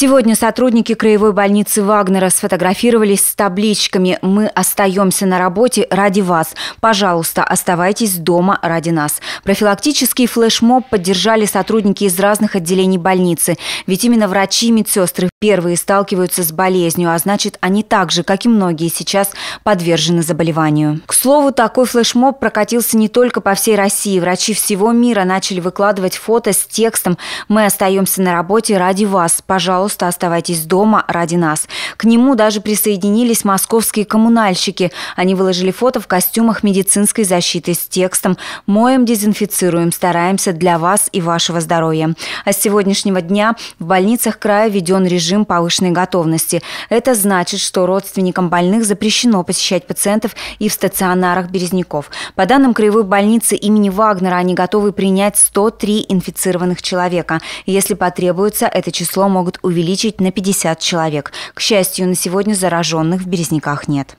Сегодня сотрудники краевой больницы Вагнера сфотографировались с табличками «Мы остаемся на работе ради вас. Пожалуйста, оставайтесь дома ради нас». Профилактический флешмоб поддержали сотрудники из разных отделений больницы. Ведь именно врачи и медсестры первые сталкиваются с болезнью, а значит, они так же, как и многие сейчас, подвержены заболеванию. К слову, такой флешмоб прокатился не только по всей России. Врачи всего мира начали выкладывать фото с текстом «Мы остаемся на работе ради вас. Пожалуйста, пожалуйста, оставайтесь дома ради нас. К нему даже присоединились московские коммунальщики. Они выложили фото в костюмах медицинской защиты с текстом «Моем, дезинфицируем, стараемся для вас и вашего здоровья». А с сегодняшнего дня в больницах края введен режим повышенной готовности. Это значит, что родственникам больных запрещено посещать пациентов и в стационарах Березняков. По данным краевой больницы имени Вагнера, они готовы принять 103 инфицированных человека. Если потребуется, это число могут увеличить увеличить на 50 человек. К счастью, на сегодня зараженных в Березниках нет.